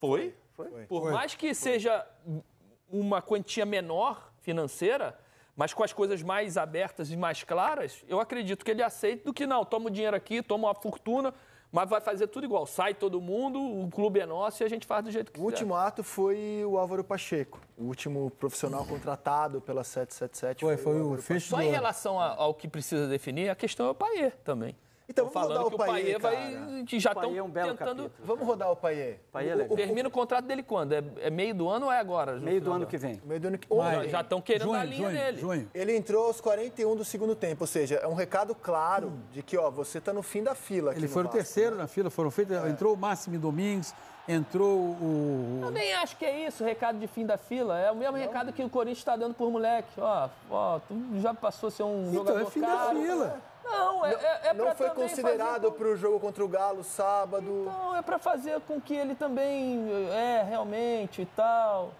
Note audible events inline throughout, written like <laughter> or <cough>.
Foi? Foi. Por Foi. mais que Foi. seja uma quantia menor financeira, mas com as coisas mais abertas e mais claras, eu acredito que ele aceita do que não, toma o dinheiro aqui, toma a fortuna, mas vai fazer tudo igual. Sai todo mundo, o clube é nosso e a gente faz do jeito que O quiser. último ato foi o Álvaro Pacheco, o último profissional contratado pela 777. Foi, foi, foi o, o Só em relação ao que precisa definir, a questão é o Paier também. Então vamos é rodar o Paier, o Paier vai que já estão é um tentando. Capítulo, vamos rodar o Paier. Paier é legal. Termina o contrato dele quando? É, é, meio do ano ou é agora? Meio do ano que vem. Meio do ano que vem. Já estão querendo junho, a linha junho, dele. Junho. Ele entrou aos 41 do segundo tempo, ou seja, é um recado claro hum. de que ó, você está no fim da fila. Ele foi o terceiro né? na fila, foram feitos, é. entrou o Máximo Domingos, entrou o. Eu nem acho que é isso, recado de fim da fila. É o mesmo não. recado que o Corinthians está dando por moleque. Ó, ó, tu já passou a ser um então, jogador é fim caro. Da fila. É. Não, é, não, é, é Não foi considerado para o jogo contra o Galo sábado. Não, é para fazer com que ele também é realmente e tal.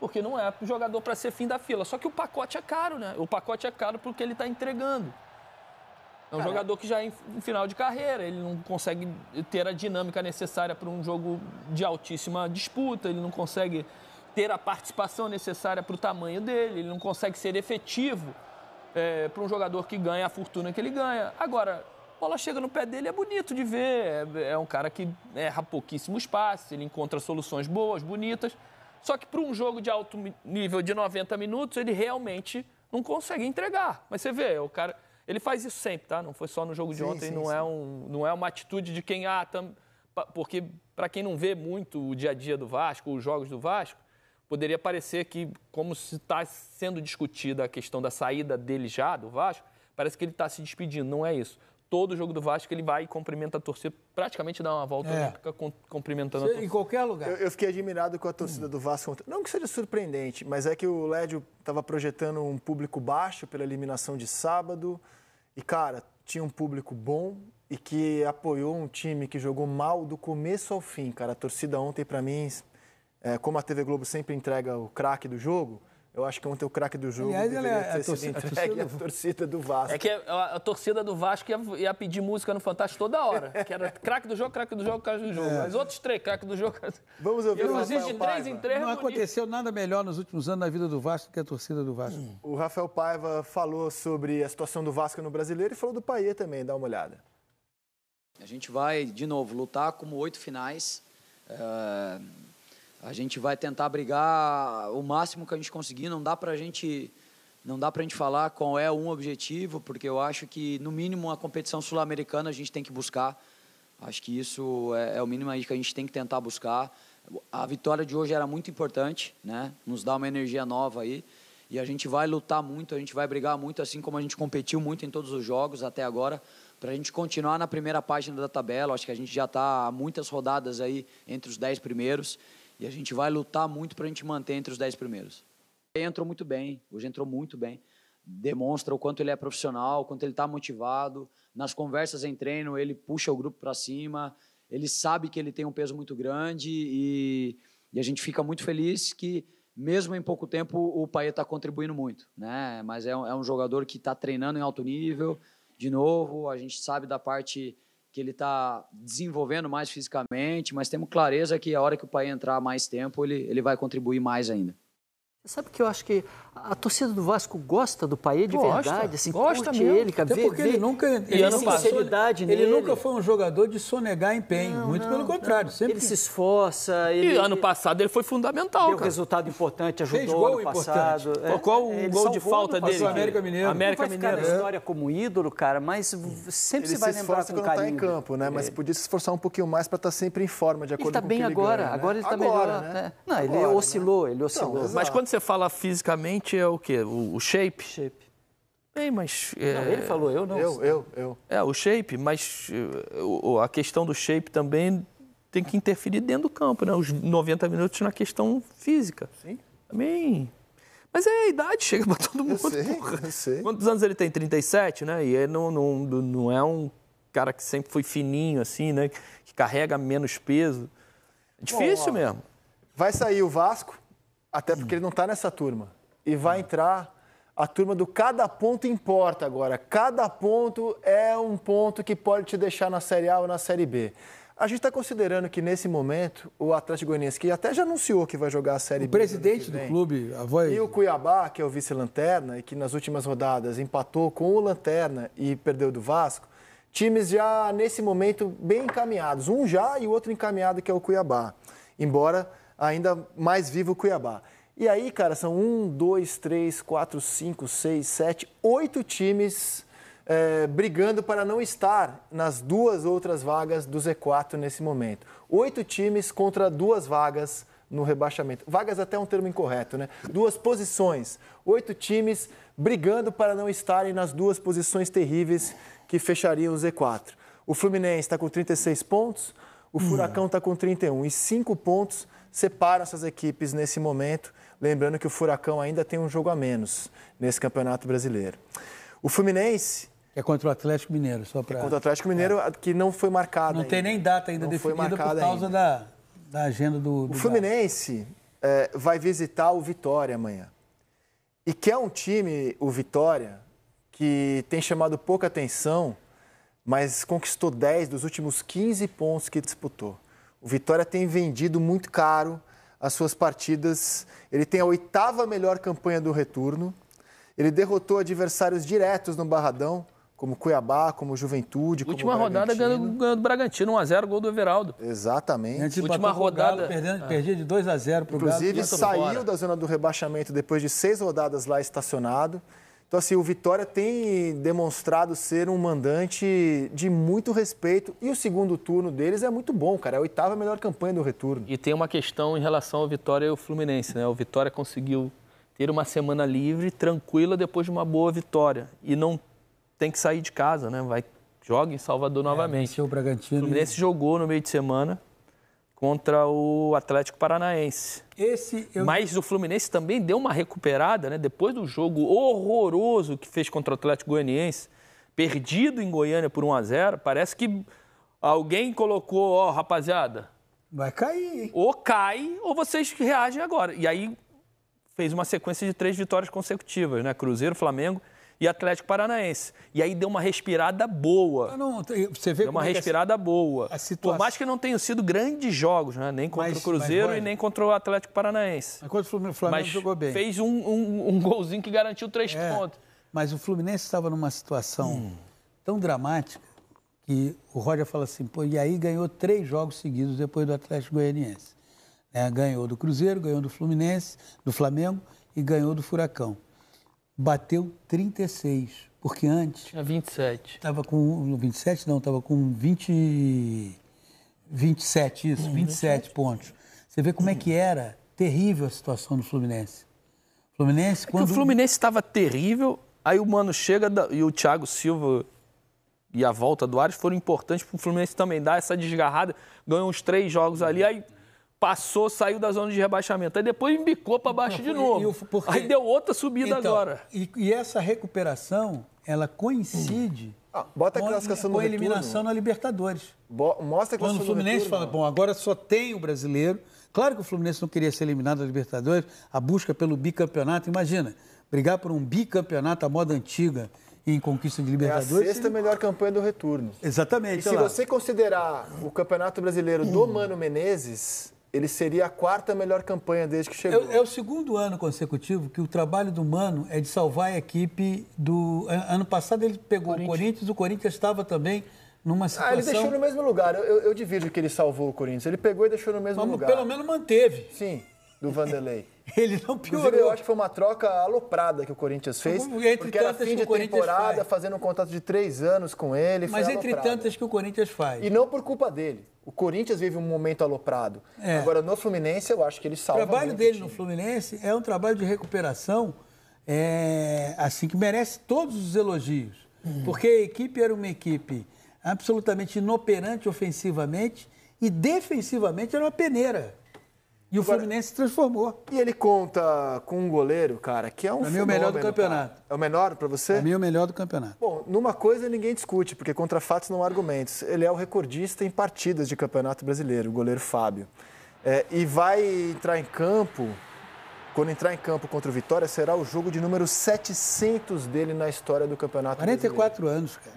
Porque não é jogador para ser fim da fila. Só que o pacote é caro, né? O pacote é caro porque ele está entregando. É um Caraca. jogador que já é em final de carreira, ele não consegue ter a dinâmica necessária para um jogo de altíssima disputa, ele não consegue ter a participação necessária para o tamanho dele, ele não consegue ser efetivo é, para um jogador que ganha a fortuna que ele ganha. Agora, a bola chega no pé dele, é bonito de ver, é, é um cara que erra pouquíssimos passes, ele encontra soluções boas, bonitas. Só que para um jogo de alto nível de 90 minutos, ele realmente não consegue entregar. Mas você vê, o cara. Ele faz isso sempre, tá? Não foi só no jogo de sim, ontem, sim, não, é sim. É um, não é uma atitude de quem. Ah, tam, porque para quem não vê muito o dia a dia do Vasco, os jogos do Vasco, poderia parecer que, como se está sendo discutida a questão da saída dele já do Vasco, parece que ele está se despedindo. Não é isso. Todo jogo do Vasco ele vai e cumprimenta a torcida, praticamente dá uma volta é. olímpica cumprimentando Você, a torcida. Em qualquer lugar. Eu, eu, fiquei admirado com a torcida do Vasco. Não que seja surpreendente, mas é que o Lédio estava projetando um público baixo pela eliminação de sábado. E, cara, tinha um público bom e que apoiou um time que jogou mal do começo ao fim, cara. A torcida ontem, para mim, é, como a TV Globo sempre entrega o craque do jogo, eu acho que ontem o craque do jogo Aliás, deveria é, a torcida, sido entregue a torcida, do... Vasco. É que a, a torcida do Vasco ia, ia, pedir música no Fantástico toda hora. <laughs> Que era craque do jogo, craque do jogo, craque do jogo. É. Mas outros três, craque do jogo. Vamos ouvir o Rafael de três Paiva. em três. É Não harmonia. aconteceu nada melhor nos últimos anos na vida do Vasco do que a torcida do Vasco. Hum. O Rafael Paiva falou sobre a situação do Vasco no brasileiro e falou do Paier também. Dá uma olhada. A gente vai, de novo, lutar como oito finais. Uh a gente vai tentar brigar o máximo que a gente conseguir. Não dá para a gente não dá para a gente falar qual é um objetivo, porque eu acho que no mínimo a competição sul-americana a gente tem que buscar. Acho que isso é, é, o mínimo aí que a gente tem que tentar buscar. A vitória de hoje era muito importante, né? Nos dá uma energia nova aí. E a gente vai lutar muito, a gente vai brigar muito, assim como a gente competiu muito em todos os jogos até agora, para a gente continuar na primeira página da tabela. Acho que a gente já está muitas rodadas aí entre os dez primeiros. E a gente vai lutar muito para a gente manter entre os 10 primeiros. entrou muito bem, hoje entrou muito bem. Demonstra o quanto ele é profissional, o quanto ele está motivado. Nas conversas em treino, ele puxa o grupo para cima. Ele sabe que ele tem um peso muito grande e, e a gente fica muito feliz que mesmo em pouco tempo, o Paê está contribuindo muito, né? Mas é um, é um jogador que está treinando em alto nível, de novo, a gente sabe da parte que ele está desenvolvendo mais fisicamente, mas temos clareza que a hora que o pai entrar mais tempo, ele, ele vai contribuir mais ainda sabe que eu acho que a torcida do Vasco gosta do Paê de gosta, verdade, assim, gosta mesmo. ele, cara, vê, porque vê, ele nunca ele, ele, passou, ele nunca foi um jogador de sonegar empenho, não, muito não, pelo contrário, sempre ele se esforça, ele... E ano passado ele foi fundamental, Deu cara. resultado importante, ajudou Fez gol ano passado. É, Qual o gol de falta dele? América Mineiro. América Mineiro. Não vai ficar na história como ídolo, cara, mas sempre ele se vai lembrar com carinho. Ele não está tá em campo, né? Mas podia se esforçar um pouquinho mais para estar tá sempre em forma, de acordo tá com o que ele Ele bem agora, né? agora ele está melhor. Né? Né? Não, ele oscilou, ele então, oscilou. Mas quando você fala fisicamente é o quê? O, o shape? Shape. Bem, mas. É... Não, ele é, falou, eu não. Eu, eu, eu. É, o shape, mas é, a questão do shape também tem que interferir dentro do campo, né? Os 90 minutos na questão física. Sim. Também. Mas é a idade, <laughs> chega pra todo mundo. Eu sei, porra. Eu sei. Quantos anos ele tem? 37, né? E ele não, não, não é um cara que sempre foi fininho, assim, né? Que carrega menos peso. É difícil Bom, ó, mesmo. Vai sair o Vasco, até porque ele não está nessa turma. E vai entrar a turma do cada ponto importa agora. Cada ponto é um ponto que pode te deixar na Série A ou na Série B. A gente está considerando que nesse momento o Atlético Goianiense, que até já anunciou que vai jogar a Série o B. O presidente do clube, a voz... E o Cuiabá, que é o vice-lanterna e que nas últimas rodadas empatou com o Lanterna e perdeu do Vasco, times já nesse momento bem encaminhados. Um já e o outro encaminhado, que é o Cuiabá. Embora ainda mais vivo o Cuiabá. E aí, cara, são um, dois, três, quatro, cinco, seis, sete, oito times é, brigando para não estar nas duas outras vagas do Z4 nesse momento. Oito times contra duas vagas no rebaixamento. Vagas até é um termo incorreto, né? Duas posições. Oito times brigando para não estarem nas duas posições terríveis que fechariam o Z4. O Fluminense está com 36 pontos, o hum. Furacão está com 31 e cinco pontos separam essas equipes nesse momento. Lembrando que o Furacão ainda tem um jogo a menos nesse Campeonato Brasileiro. O Fluminense é contra o Atlético Mineiro, só para. É contra o Atlético Mineiro, é. que não foi marcado. Não ainda. tem nem data ainda não definida por causa ainda. da, da agenda do. do o Fluminense é, vai visitar o Vitória amanhã. E que é um time, o Vitória, que tem chamado pouca atenção mas conquistou 10 dos últimos 15 pontos que disputou. O Vitória tem vendido muito caro as suas partidas. Ele tem a oitava melhor campanha do retorno. Ele derrotou adversários diretos no Barradão, como Cuiabá, como Juventude, Última como rodada ganhando, ganhando do Bragantino, 1x0, gol do Everaldo. Exatamente. Antes Última rodada. perdendo, ah. Perdia de 2x0 para o Galo. Inclusive, saiu da zona do rebaixamento depois de seis rodadas lá estacionado. Então, assim, o Vitória tem demonstrado ser um mandante de muito respeito e o segundo turno deles é muito bom, cara. É a oitava melhor campanha do retorno. E tem uma questão em relação ao Vitória e o Fluminense, né? O Vitória conseguiu ter uma semana livre, tranquila, depois de uma boa vitória. E não tem que sair de casa, né? Vai, joga em Salvador é, novamente. o Bragantino. O Fluminense jogou no meio de semana, contra o Atlético Paranaense. Esse eu... Mas o Fluminense também deu uma recuperada, né? Depois do jogo horroroso que fez contra o Atlético Goianiense, perdido em Goiânia por 1 a 0, parece que alguém colocou, ó, oh, rapaziada, vai cair. Hein? Ou cai ou vocês reagem agora. E aí fez uma sequência de três vitórias consecutivas, né? Cruzeiro, Flamengo e Atlético Paranaense. E aí deu uma respirada boa. Não, você vê deu uma é respirada é essa, boa. Situação... Por mais que não tenham sido grandes jogos, né? nem contra mas, o Cruzeiro mas, e nem contra o Atlético Paranaense. Mas o Flamengo, Flamengo jogou bem. Fez um, um, um, golzinho que garantiu três é, pontos. Mas o Fluminense estava numa situação hum. tão dramática que o Roger fala assim, pô, e aí ganhou três jogos seguidos depois do Atlético Goianiense. É, ganhou do Cruzeiro, ganhou do Fluminense, do Flamengo e ganhou do Furacão bateu 36, porque antes... Tinha 27. Estava com... 27 não, estava com 20... 27, isso, hum, 27, 27 pontos. Você vê como hum. é que era terrível a situação do Fluminense. Fluminense, é quando... É o Fluminense estava terrível, aí o Mano chega e o Thiago Silva e a volta do Ares foram importantes para o Fluminense também dar essa desgarrada. Ganhou uns três jogos ali, aí passou, saiu da zona de rebaixamento. Aí depois embicou para baixo de novo. porque... Aí deu outra subida então, agora. E, e, essa recuperação, ela coincide hum. ah, bota a classificação com, a, com a eliminação na Libertadores. Bo mostra a Quando o Fluminense retorno, fala, bom, agora só tem o brasileiro. Claro que o Fluminense não queria ser eliminado da Libertadores, a busca pelo bicampeonato, imagina, brigar por um bicampeonato à moda antiga em conquista de Libertadores. É a sexta melhor campanha do retorno. Exatamente. E se lá. você considerar o Campeonato Brasileiro do uhum. Mano Menezes, ele seria a quarta melhor campanha desde que chegou. É, é, o segundo ano consecutivo que o trabalho do Mano é de salvar a equipe do. Ano passado ele pegou Corinthians. o Corinthians, o Corinthians estava também numa situação. Ah, ele deixou no mesmo lugar. Eu, eu, eu divido que ele salvou o Corinthians. Ele pegou e deixou no mesmo Mas, lugar. Pelo menos manteve. Sim, do Vanderlei. <laughs> ele não piorou. Inclusive, eu acho que foi uma troca aloprada que o Corinthians fez. Entre porque era fim de temporada, faz. fazendo um contrato de três anos com ele. Mas entre tantas que o Corinthians faz. E não por culpa dele. O Corinthians vive um momento aloprado. É. Agora, no Fluminense, eu acho que ele salva. O trabalho dele no Fluminense é um trabalho de recuperação, é, assim, que merece todos os elogios. Uhum. Porque a equipe era uma equipe absolutamente inoperante ofensivamente e defensivamente era uma peneira. E o Fluminense se transformou. E ele conta com um goleiro, cara, que é um pra mim, é o melhor do campeonato. Cara. É o menor para você? É o melhor do campeonato. Bom, numa coisa ninguém discute, porque contra fatos não há argumentos. Ele é o recordista em partidas de campeonato brasileiro, o goleiro Fábio. É, e vai entrar em campo, quando entrar em campo contra o Vitória, será o jogo de número 700 dele na história do campeonato 44 brasileiro. 44 anos,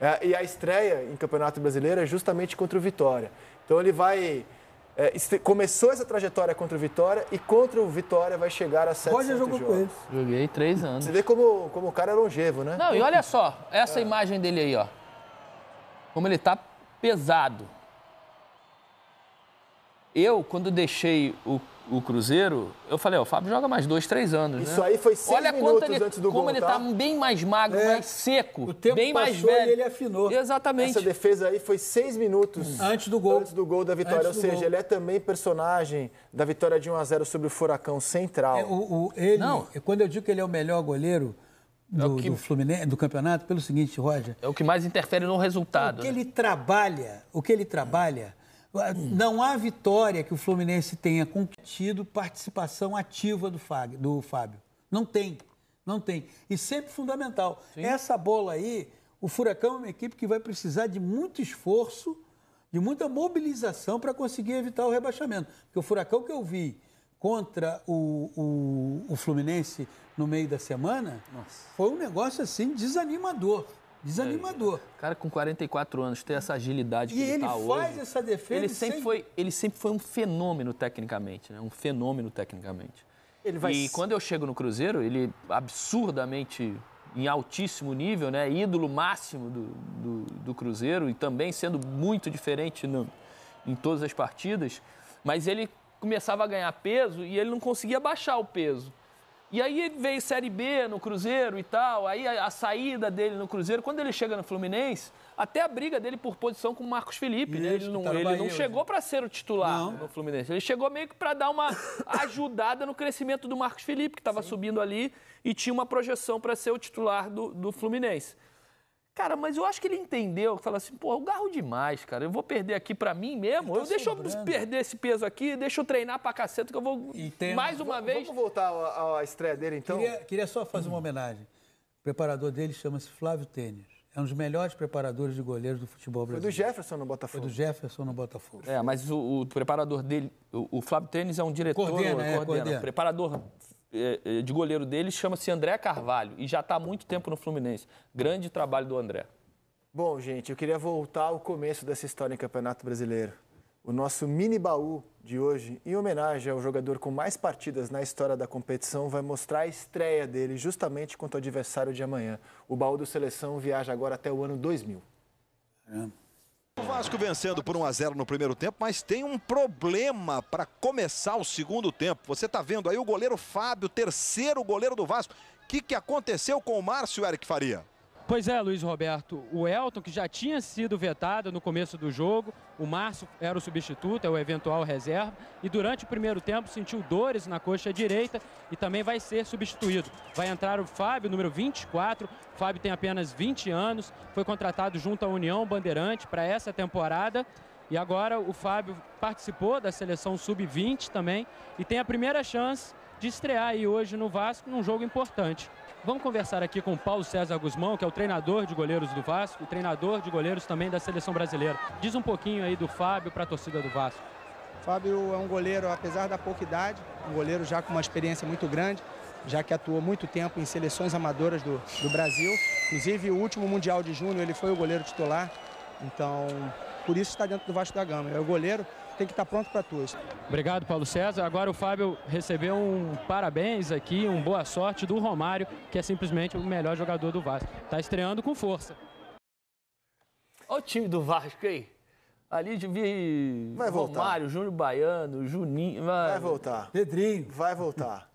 cara. Né? É, e a estreia em campeonato brasileiro é justamente contra o Vitória. Então ele vai é, começou essa trajetória contra o Vitória e contra o Vitória vai chegar a sete Roger jogou jogos. com ele. Joguei três anos. Você vê como, como o cara é longevo, né? Não, e olha só, essa é. imagem dele aí, ó. Como ele tá pesado. Eu, quando deixei o o Cruzeiro, eu falei, ó, o Fábio joga mais dois, três anos. Isso né? aí foi seis Olha minutos ele, antes do como gol. Como ele tá, tá bem mais magro, é. mais seco, o tempo bem mais velho. E ele afinou. Exatamente. Essa defesa aí foi seis minutos hum. antes do gol. Antes do gol da vitória. Antes Ou seja, gol. ele é também personagem da vitória de 1 a 0 sobre o Furacão Central. É, o, o, ele, Não. É, quando eu digo que ele é o melhor goleiro é do, é que... do, Fluminense, do campeonato, pelo seguinte, Roger. É o que mais interfere no resultado. O que né? ele trabalha, o que ele trabalha ah, não há vitória que o Fluminense tenha contido participação ativa do, Fábio. Do Fábio. Não tem. Não tem. E sempre fundamental. Sim. Essa bola aí, o Furacão é uma equipe que vai precisar de muito esforço, de muita mobilização para conseguir evitar o rebaixamento. Porque o Furacão que eu vi contra o, o, o Fluminense no meio da semana Nossa. foi um negócio assim desanimador. Desanimador. É, cara com 44 anos ter essa agilidade que ele, ele tá hoje. ele faz essa defesa ele sempre sem... foi ele sempre foi um fenômeno tecnicamente, né? Um fenômeno tecnicamente. Ele vai... E quando eu chego no Cruzeiro, ele absurdamente em altíssimo nível, né? Ídolo máximo do, do, do Cruzeiro e também sendo muito diferente no, em todas as partidas. Mas ele começava a ganhar peso e ele não conseguia baixar o peso. E aí veio Série B no Cruzeiro e tal, aí a, a, saída dele no Cruzeiro, quando ele chega no Fluminense, até a briga dele por posição com o Marcos Felipe, né? Ele não, tá ele não chegou para ser o titular não. no Fluminense. Ele chegou meio que para dar uma <laughs> ajudada no crescimento do Marcos Felipe, que estava subindo ali e tinha uma projeção para ser o titular do, do Fluminense. Cara, mas eu acho que ele entendeu, fala assim, pô, eu garro demais, cara. Eu vou perder aqui para mim mesmo. Tá eu deixa eu perder esse peso aqui, deixa eu treinar pra caceta que eu vou Entendo. mais uma v vez. Vamos voltar à estreia dele, então? Queria, queria só fazer uma homenagem. O preparador dele chama-se Flávio Tênis. É um dos melhores preparadores de goleiros do futebol brasileiro. Foi do Jefferson no Botafogo. Foi do Jefferson no Botafogo. É, mas o, o preparador dele, o, o Flávio Tênis é um diretor. Coordena, é, coordena. Preparador é, é, de goleiro dele chama-se André Carvalho e já está há muito tempo no Fluminense. Grande trabalho do André. Bom, gente, eu queria voltar ao começo dessa história em Campeonato Brasileiro. O nosso mini baú de hoje, em homenagem ao jogador com mais partidas na história da competição, vai mostrar a estreia dele justamente contra o adversário de amanhã. O baú do Seleção viaja agora até o ano 2000. Caramba. O Vasco vencendo por 1 a 0 no primeiro tempo, mas tem um problema para começar o segundo tempo. Você está vendo aí o goleiro Fábio, terceiro goleiro do Vasco. O que, que aconteceu com o Márcio Eric Faria? Pois é, Luiz Roberto. O Elton, que já tinha sido vetado no começo do jogo, o Márcio era o substituto, é o eventual reserva, e durante o primeiro tempo sentiu dores na coxa direita e também vai ser substituído. Vai entrar o Fábio, número 24. O Fábio tem apenas 20 anos, foi contratado junto à União Bandeirante para essa temporada. E agora o Fábio participou da seleção sub-20 também e tem a primeira chance de estrear aí hoje no Vasco num jogo importante. Vamos conversar aqui com o Paulo César Guzmão, que é o treinador de goleiros do Vasco, treinador de goleiros também da seleção brasileira. Diz um pouquinho aí do Fábio para a torcida do Vasco. Fábio é um goleiro, apesar da pouca idade, um goleiro já com uma experiência muito grande, já que atuou muito tempo em seleções amadoras do, do Brasil. Inclusive, o último Mundial de Junho ele foi o goleiro titular. Então, por isso está dentro do Vasco da Gama. É o goleiro tem que estar tá pronto para tuas. Obrigado, Paulo César. Agora o Fábio recebeu um parabéns aqui, um boa sorte do Romário, que é simplesmente o melhor jogador do Vasco. Está estreando com força. Olha o time do Vasco aí. Ali de vir Romário, Júnior Baiano, Juninho. Vai... Vai voltar. Pedrinho. Vai voltar.